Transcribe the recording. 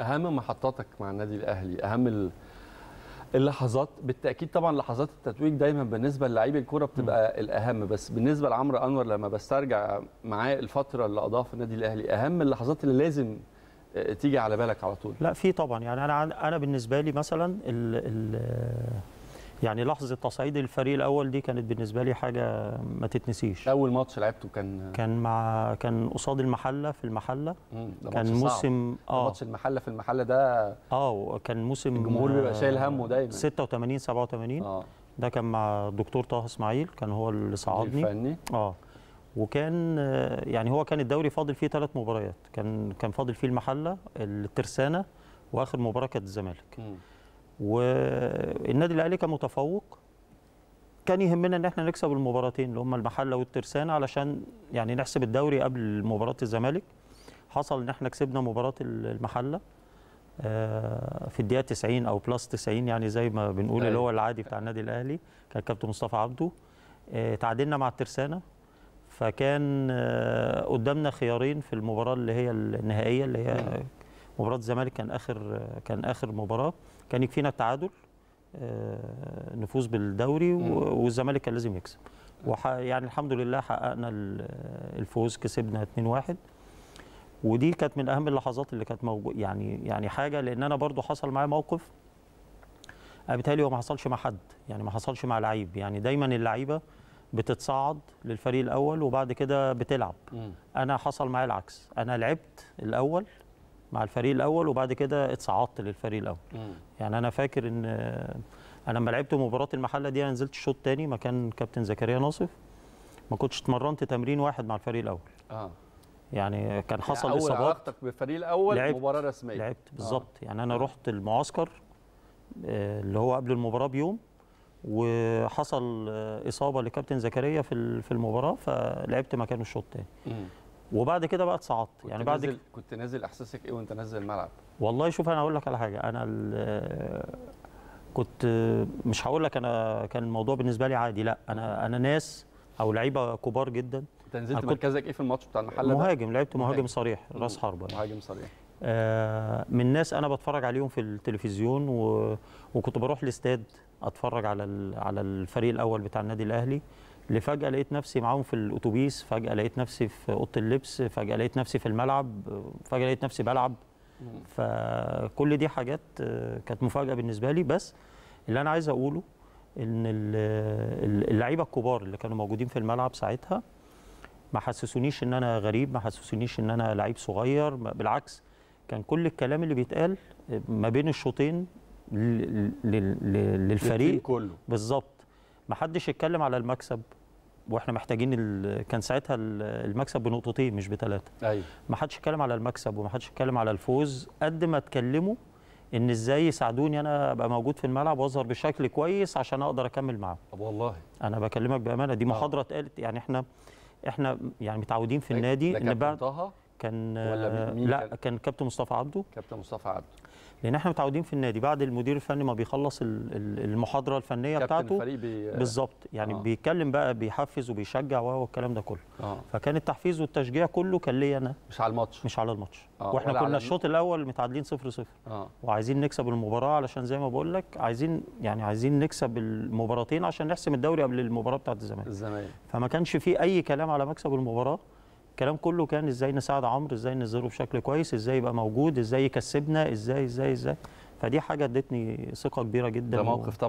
اهم محطاتك مع النادي الاهلي اهم اللحظات بالتاكيد طبعا لحظات التتويج دايما بالنسبه للاعيب الكوره بتبقى م. الاهم بس بالنسبه لعمرو انور لما بسترجع معاه الفتره اللي قضاها في النادي الاهلي اهم اللحظات اللي لازم آه، تيجي على بالك على طول لا في طبعا يعني انا انا بالنسبه لي مثلا ال ال يعني لحظه تصعيد الفريق الاول دي كانت بالنسبه لي حاجه ما تتنسيش اول ماتش لعبته كان كان مع كان قصاد المحله في المحله ده كان موسم اه ماتش المحله في المحله ده اه كان موسم الجمهور بيبقى شايل همه آه، دايما 86 87 اه ده كان مع الدكتور طه اسماعيل كان هو اللي صعدني الفني اه وكان آه، يعني هو كان الدوري فاضل فيه ثلاث مباريات كان كان فاضل فيه المحله الترسانه واخر مباراه كانت الزمالك والنادي الاهلي كان متفوق كان يهمنا ان احنا نكسب المباراتين اللي هم المحله والترسانه علشان يعني نحسب الدوري قبل مباراه الزمالك حصل ان احنا كسبنا مباراه المحله آه، في الدقيقه 90 او بلس 90 يعني زي ما بنقول اللي هو أيوة. العادي بتاع النادي الاهلي كان كابتن مصطفى عبده آه، تعادلنا مع الترسانه فكان آه، قدامنا خيارين في المباراه اللي هي النهائيه اللي هي أيوة. مباراه الزمالك كان اخر كان اخر مباراه كان يكفينا التعادل آه، نفوز بالدوري والزمالك كان لازم يكسب يعني الحمد لله حققنا الفوز كسبنا 2-1 ودي كانت من اهم اللحظات اللي كانت موجوده يعني يعني حاجه لان انا برضو حصل معايا موقف بيتهيألي هو ما حصلش مع حد يعني ما حصلش مع لعيب يعني دايما اللعيبه بتتصعد للفريق الاول وبعد كده بتلعب انا حصل معايا العكس انا لعبت الاول مع الفريق الاول وبعد كده اتصعدت للفريق الاول مم. يعني انا فاكر ان انا لما لعبت مباراه المحله دي انا نزلت الشوط الثاني مكان كابتن زكريا ناصف ما كنتش اتمرنت تمرين واحد مع الفريق الاول اه يعني كان يعني حصل يعني اصابات اول علاقتك بالفريق الاول لعبت مباراه رسميه لعبت آه. بالظبط آه. يعني انا آه. رحت المعسكر آه، اللي هو قبل المباراه بيوم وحصل اصابه لكابتن زكريا في في المباراه فلعبت مكانه الشوط الثاني وبعد كده بقى اتصعدت يعني بعد نازل كنت نازل احساسك ايه وانت نازل الملعب والله شوف انا اقول لك على حاجه انا كنت مش هقول لك انا كان الموضوع بالنسبه لي عادي لا انا انا ناس او لعيبه كبار جدا انت نزلت مركزك ايه في الماتش بتاع المحله مهاجم لعبت مهاجم, مهاجم صريح راس حربه يعني. مهاجم صريح آه من ناس انا بتفرج عليهم في التلفزيون و... وكنت بروح الاستاد اتفرج على ال... على الفريق الاول بتاع النادي الاهلي لفجأة لقيت نفسي معاهم في الاتوبيس فجاه لقيت نفسي في اوضه اللبس فجاه لقيت نفسي في الملعب فجاه لقيت نفسي بلعب فكل دي حاجات آه، كانت مفاجاه بالنسبه لي بس اللي انا عايز اقوله ان اللعيبه الكبار اللي كانوا موجودين في الملعب ساعتها ما حسسونيش ان انا غريب ما حسسونيش ان انا لعيب صغير بالعكس كان كل الكلام اللي بيتقال ما بين الشوطين للفريق كله بالظبط ما حدش يتكلم على المكسب واحنا محتاجين ال... كان ساعتها المكسب بنقطتين مش بثلاثه ايوه ما حدش اتكلم على المكسب وما حدش اتكلم على الفوز قد ما اتكلموا ان ازاي يساعدوني انا ابقى موجود في الملعب واظهر بشكل كويس عشان اقدر اكمل معاهم طب والله انا بكلمك بامانه دي آه. محاضره اتقالت يعني احنا احنا يعني متعودين في طيب، النادي ان بعد كان ولا مين لا كان, كان كابتن مصطفى عبده كابتن مصطفى عبده لان احنا متعودين في النادي بعد المدير الفني ما بيخلص المحاضره الفنيه بتاعته بي... بالظبط يعني آه. بيتكلم بقى بيحفز وبيشجع وهو الكلام ده كله آه. فكان التحفيز والتشجيع كله كان ليا انا مش على الماتش مش على الماتش آه. واحنا كنا على... الشوط الاول متعادلين 0 0 آه. وعايزين نكسب المباراه علشان زي ما بقول لك عايزين يعني عايزين نكسب المباراتين عشان نحسم الدوري قبل المباراه بتاعه الزمالك الزمالك فما كانش في اي كلام على مكسب المباراه الكلام كله كان ازاي نساعد عمرو ازاي نظهره بشكل كويس ازاي يبقى موجود ازاي يكسبنا ازاي ازاي ازاي فدي حاجه ادتني ثقه كبيره جدا ده موقف طبعا